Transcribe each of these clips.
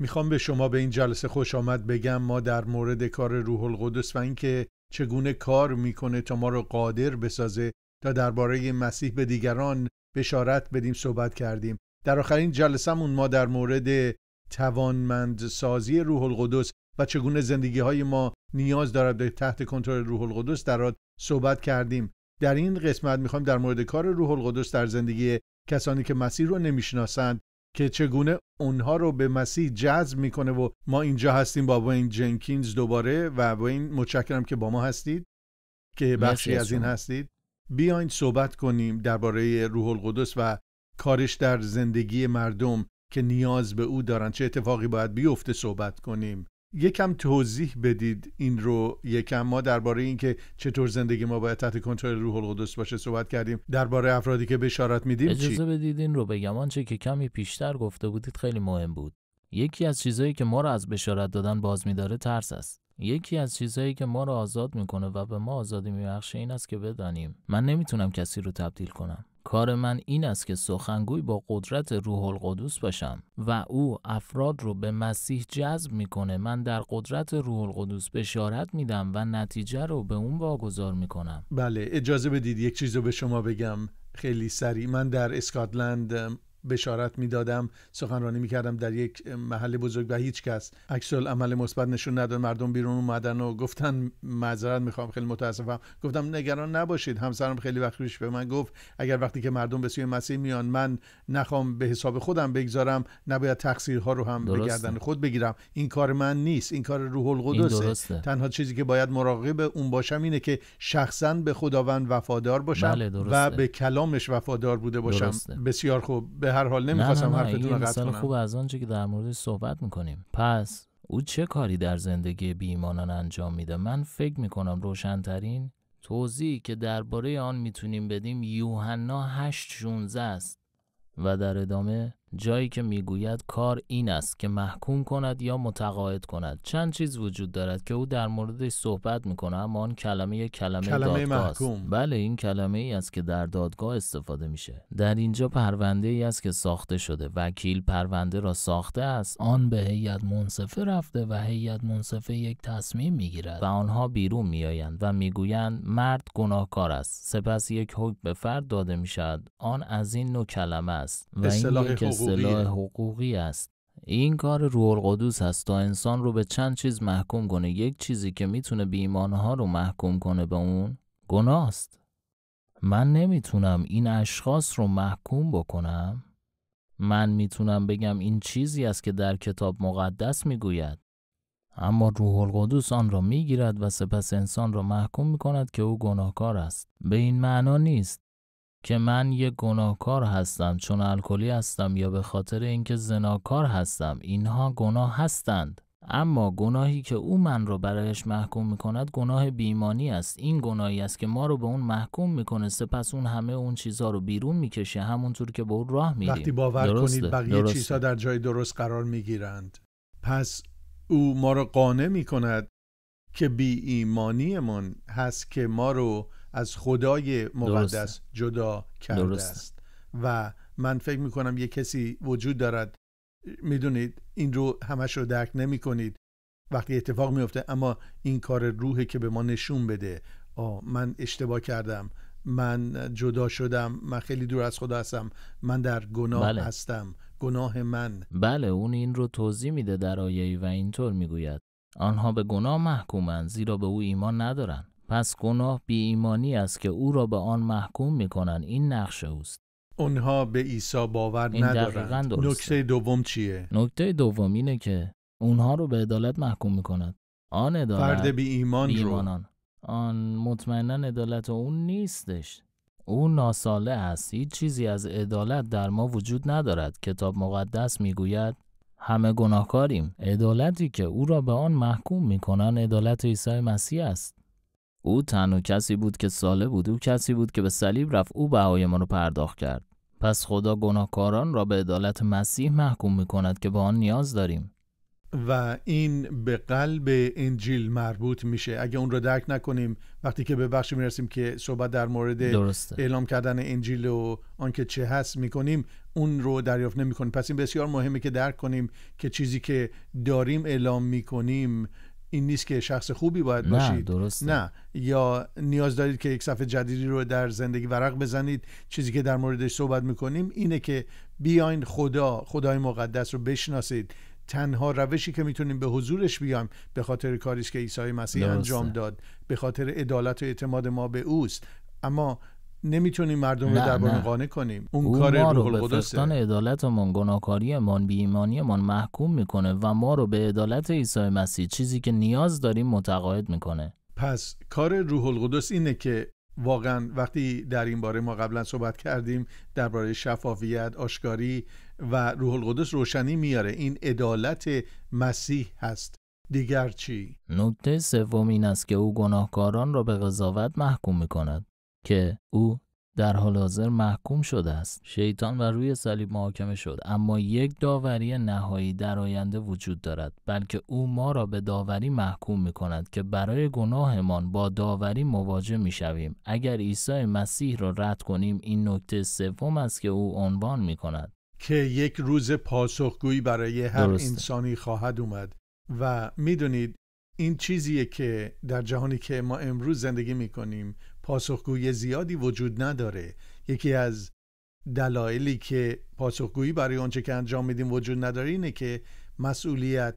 میخوام به شما به این جلسه خوش آمد بگم ما در مورد کار روح القدس و اینکه چگونه کار میکنه تا ما رو قادر بسازه تا درباره مسیح به دیگران بشارت بدیم صحبت کردیم در آخرین جلسهمون ما در مورد توانمند سازی روح القدس و چگونه زندگی های ما نیاز دارد به تحت کنترل روح القدس درات صحبت کردیم در این قسمت میخوایم در مورد کار روح القدس در زندگی کسانی که مسیح رو نمیشناسند که چگونه اونها رو به مسیح جذب میکنه و ما اینجا هستیم با وین جنکینز دوباره و وین متشکرم که با ما هستید که بخشی از این هستید بیاین صحبت کنیم درباره روح القدس و کارش در زندگی مردم که نیاز به او دارن چه اتفاقی باید بیفته صحبت کنیم یکم توضیح بدید این رو یکم ما درباره اینکه چطور زندگی ما باید تحت کنترل روح القدس باشه صحبت کردیم درباره افرادی که بشارت میدیم اجازه چی؟ بدید این رو بگم آنچه که کمی پیشتر گفته بودید خیلی مهم بود یکی از چیزهایی که ما رو از بشارت دادن باز میداره ترس است یکی از چیزهایی که ما رو آزاد میکنه و به ما آزادی میبخشه این است که بدانیم من نمیتونم کسی رو تبدیل کنم کار من این است که سخنگوی با قدرت روح القدس باشم و او افراد رو به مسیح جذب میکنه من در قدرت روح القدس بشارت میدم و نتیجه رو به اون واگذار میکنم بله اجازه بدید یک چیز رو به شما بگم خیلی سریع من در اسکاتلند بشارت میدادم سخنرانی میکردم در یک محل بزرگ و هیچ کس عکس عمل مثبت نشون نداد مردم بیرون اومدن و گفتن معذرت میخوام خیلی متاسفم گفتم نگران نباشید همسرم خیلی وقت پیش به من گفت اگر وقتی که مردم به سوی مسیح میان من نخوام به حساب خودم بگذارم نباید تقصیرها رو هم به گردن خود بگیرم این کار من نیست این کار روح القدسه تنها چیزی که باید مراقب اون باشم اینه که شخصا به خداوند وفادار باشم بله، و به کلامش وفادار بوده باشم بسیار خوب به هر حال نمیخواستم حرفتون رو قطع خوب از آنچه که در مورد صحبت میکنیم پس او چه کاری در زندگی بیمانان انجام میده من فکر میکنم روشنترین توضیحی که درباره آن میتونیم بدیم یوحنا 8:16 است و در ادامه جایی که میگوید کار این است که محکوم کند یا متقاعد کند چند چیز وجود دارد که او در موردش صحبت میکنه اما آن کلمه کلمه, کلمه دادگاه بله این کلمه ای است که در دادگاه استفاده میشه در اینجا پرونده ای است که ساخته شده وکیل پرونده را ساخته است آن به هیئت منصفه رفته و هیئت منصفه یک تصمیم میگیرد و آنها بیرون میآیند و میگویند مرد گناهکار است سپس یک حکم به فرد داده میشود آن از این نوع کلمه است و این اصطلاح حقوقی است این کار روح القدس هست تا انسان رو به چند چیز محکوم کنه یک چیزی که میتونه بیمانها رو محکوم کنه به اون گناست من نمیتونم این اشخاص رو محکوم بکنم من میتونم بگم این چیزی است که در کتاب مقدس میگوید اما روح القدس آن را میگیرد و سپس انسان را محکوم میکند که او گناهکار است به این معنا نیست که من یه گناهکار هستم چون الکلی هستم یا به خاطر اینکه زناکار هستم اینها گناه هستند اما گناهی که او من رو برایش محکوم میکند گناه بیمانی است این گناهی است که ما رو به اون محکوم میکنه سپس اون همه اون چیزها رو بیرون میکشه همونطور که به اون راه میریم وقتی باور درسته. کنید بقیه چیزها در جای درست قرار میگیرند پس او ما رو قانع میکند که بی ایمانی من هست که ما رو از خدای مقدس جدا کرده است و من فکر کنم یه کسی وجود دارد میدونید این رو همش رو درک نمی کنید وقتی اتفاق میفته اما این کار روحه که به ما نشون بده آه من اشتباه کردم من جدا شدم من خیلی دور از خدا هستم من در گناه بله. هستم گناه من بله اون این رو توضیح میده در آیه و اینطور میگوید آنها به گناه محکومند زیرا به او ایمان ندارند پس گناه بی ایمانی است که او را به آن محکوم می این نقش اوست اونها به عیسی باور این ندارند نکته دوم چیه نکته دوم اینه که اونها رو به عدالت محکوم کند. آن عدالت بی ایمان بی ایمانان. آن مطمئنا عدالت اون نیستش او ناساله است هیچ چیزی از عدالت در ما وجود ندارد کتاب مقدس میگوید همه گناهکاریم عدالتی که او را به آن محکوم میکنن عدالت عیسی مسیح است او تنها کسی بود که ساله بود او کسی بود که به صلیب رفت او بهای ما رو پرداخت کرد پس خدا گناهکاران را به عدالت مسیح محکوم می کند که به آن نیاز داریم و این به قلب انجیل مربوط میشه اگه اون رو درک نکنیم وقتی که به بخش میرسیم که صحبت در مورد درسته. اعلام کردن انجیل و آنکه چه هست میکنیم اون رو دریافت نمیکنیم پس این بسیار مهمه که درک کنیم که چیزی که داریم اعلام میکنیم این نیست که شخص خوبی باید باشید نه درسته. نه یا نیاز دارید که یک صفحه جدیدی رو در زندگی ورق بزنید چیزی که در موردش صحبت میکنیم اینه که بیاین خدا خدای مقدس رو بشناسید تنها روشی که میتونیم به حضورش بیایم به خاطر کاریش که عیسی مسیح انجام داد به خاطر عدالت و اعتماد ما به اوست اما نمیتونیم مردم رو درباره قانع کنیم اون, کار ما رو به من عدالتمان گناهکاریمان من محکوم میکنه و ما رو به عدالت عیسی مسیح چیزی که نیاز داریم متقاعد میکنه پس کار روح القدس اینه که واقعا وقتی در این باره ما قبلا صحبت کردیم درباره شفافیت آشکاری و روح القدس روشنی میاره این عدالت مسیح هست دیگر چی؟ نکته سوم این است که او گناهکاران را به قضاوت محکوم می که او در حال حاضر محکوم شده است شیطان و روی صلیب محاکمه شد اما یک داوری نهایی در آینده وجود دارد بلکه او ما را به داوری محکوم می کند که برای گناهمان با داوری مواجه می شویم اگر عیسی مسیح را رد کنیم این نکته سوم است که او عنوان می کند که یک روز پاسخگویی برای هر انسانی خواهد اومد و میدونید این چیزیه که در جهانی که ما امروز زندگی می کنیم پاسخگویی زیادی وجود نداره یکی از دلایلی که پاسخگویی برای آنچه که انجام میدیم وجود نداره اینه که مسئولیت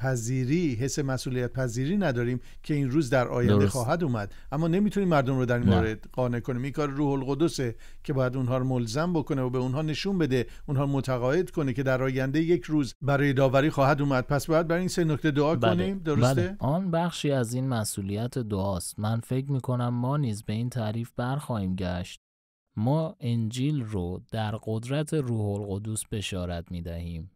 پذیری حس مسئولیت پذیری نداریم که این روز در آینده خواهد اومد اما نمیتونیم مردم رو در این مورد قانع کنیم این کار روح القدسه که باید اونها رو ملزم بکنه و به اونها نشون بده اونها متقاعد کنه که در آینده یک روز برای داوری خواهد اومد پس باید برای این سه نکته دعا بله. کنیم درسته بله. آن بخشی از این مسئولیت دعاست من فکر میکنم ما نیز به این تعریف برخواهیم گشت ما انجیل رو در قدرت روح القدس بشارت میدهیم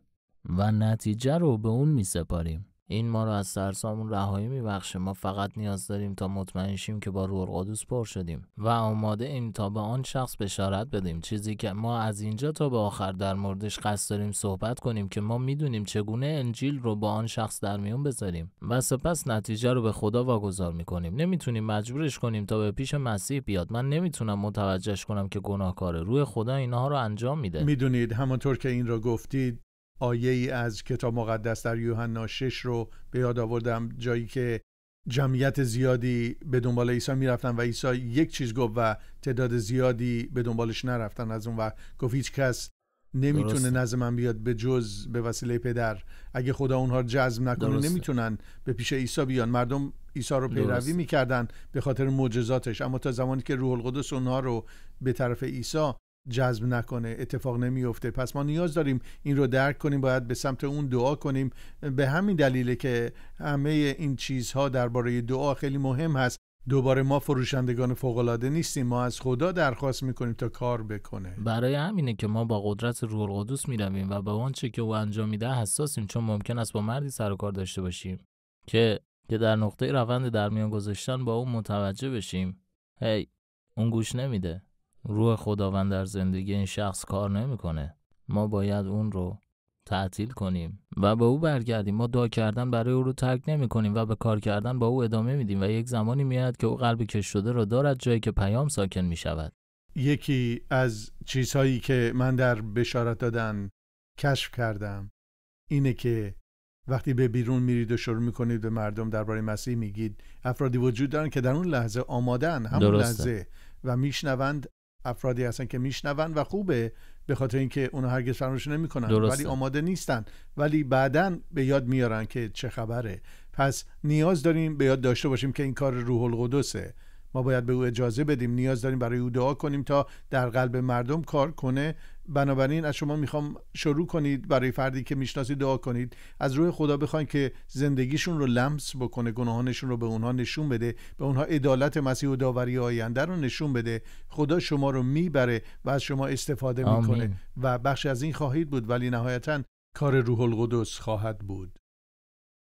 و نتیجه رو به اون می سپاریم این ما رو از سرسامون رهایی میبخشه ما فقط نیاز داریم تا مطمئن شیم که با روح القدس پر شدیم و آماده این تا به آن شخص بشارت بدیم چیزی که ما از اینجا تا به آخر در موردش قصد داریم صحبت کنیم که ما میدونیم چگونه انجیل رو با آن شخص در میون بذاریم و سپس نتیجه رو به خدا واگذار میکنیم نمیتونیم مجبورش کنیم تا به پیش مسیح بیاد من نمیتونم متوجهش کنم که گناهکاره روی خدا اینها رو انجام میده میدونید همانطور که این را گفتید آیه ای از کتاب مقدس در یوحنا 6 رو به یاد آوردم جایی که جمعیت زیادی به دنبال عیسی میرفتن و عیسی یک چیز گفت و تعداد زیادی به دنبالش نرفتن از اون و گفت هیچ کس نمیتونه نزد من بیاد به جز به وسیله پدر اگه خدا اونها رو جذب نکنه درسته. نمیتونن به پیش عیسی بیان مردم عیسی رو پیروی میکردن به خاطر معجزاتش اما تا زمانی که روح القدس اونها رو به طرف عیسی جذب نکنه اتفاق نمیفته پس ما نیاز داریم این رو درک کنیم باید به سمت اون دعا کنیم به همین دلیله که همه این چیزها درباره دعا خیلی مهم هست دوباره ما فروشندگان فوقالعاده نیستیم ما از خدا درخواست میکنیم تا کار بکنه برای همینه که ما با قدرت روح القدس میرویم و با آنچه که او انجام میده حساسیم چون ممکن است با مردی سر و کار داشته باشیم که که در نقطه روند در میان گذاشتن با اون متوجه بشیم هی hey, اون گوش نمیده روح خداوند در زندگی این شخص کار نمیکنه ما باید اون رو تعطیل کنیم و به او برگردیم ما دعا کردن برای او رو ترک نمی کنیم و به کار کردن با او ادامه میدیم و یک زمانی میاد که او قلب کش شده را دارد جایی که پیام ساکن می شود یکی از چیزهایی که من در بشارت دادن کشف کردم اینه که وقتی به بیرون میرید و شروع میکنید به مردم درباره مسیح میگید افرادی وجود دارن که در اون لحظه آمادن همون لحظه و میشنوند افرادی هستن که میشنون و خوبه به خاطر اینکه اونها هرگز فراموش نمیکنن ولی آماده نیستن ولی بعدا به یاد میارن که چه خبره پس نیاز داریم به یاد داشته باشیم که این کار روح القدسه ما باید به او اجازه بدیم نیاز داریم برای او دعا کنیم تا در قلب مردم کار کنه بنابراین از شما میخوام شروع کنید برای فردی که میشناسید دعا کنید از روح خدا بخواین که زندگیشون رو لمس بکنه گناهانشون رو به اونها نشون بده به اونها عدالت مسیح و داوری آینده رو نشون بده خدا شما رو میبره و از شما استفاده میکنه و بخشی از این خواهید بود ولی نهایتا کار روح القدس خواهد بود